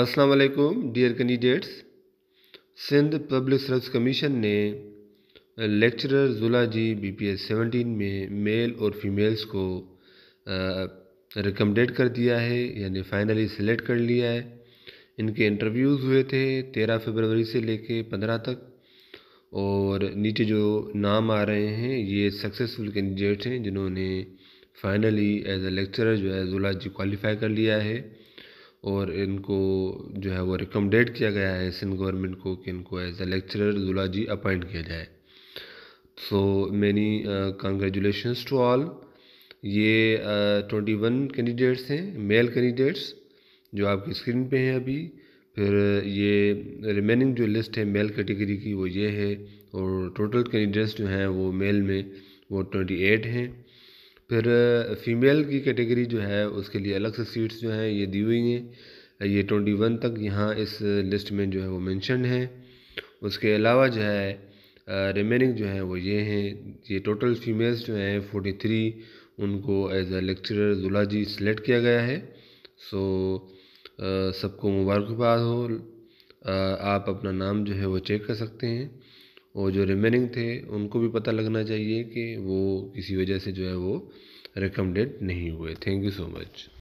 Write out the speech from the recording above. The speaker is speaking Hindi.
अस्सलाम वालेकुम dear candidates Sindh public service commission ने lecturer zoology B P S seventeen में मेल और फीमेल्स को रिकमेंडेड कर दिया है यानी फाइनली सिलेक्ट कर लिया है इनके इंटरव्यूज़ हुए थे तेरह फरवरी से लेके पंद्रह तक और नीचे जो नाम आ रहे हैं ये सक्सेसफुल कैंडिडेट हैं जिन्होंने फाइनली एज ए लेक्चरर जो है जी क्वालिफाई कर लिया है और इनको जो है वो रिकमेंडेड किया गया है सिंध गवर्नमेंट को कि इनको एज ए लेक्चरर जी अपॉइंट किया जाए so many congratulation to all ये ट्वेंटी वन कैंडिडेट्स हैं मेल कैंडिडेट्स जो आपकी स्क्रीन पे हैं अभी फिर uh, ये रिमेनिंग जो लिस्ट है मेल कैटेगरी की वो ये है और टोटल कैंडिडेट्स जो हैं वो मेल में वो ट्वेंटी एट हैं फिर फीमेल की कैटेगरी जो है उसके लिए अलग से सीट्स जो हैं ये दी हुई हैं ये ट्वेंटी वन तक यहाँ इस लिस्ट में जो है वो मेंशन है उसके अलावा जो है रिमेनिंग जो है वो ये हैं ये टोटल फीमेल्स जो हैं फोर्टी थ्री उनको as a lecturer zoology select किया गया है सो सबको मुबारकबाद हो आ, आप अपना नाम जो है वो चेक कर सकते हैं और जो रिमेनिंग थे उनको भी पता लगना चाहिए कि वो किसी वजह से जो है वो रिकमेंडेड नहीं हुए थैंक यू सो मच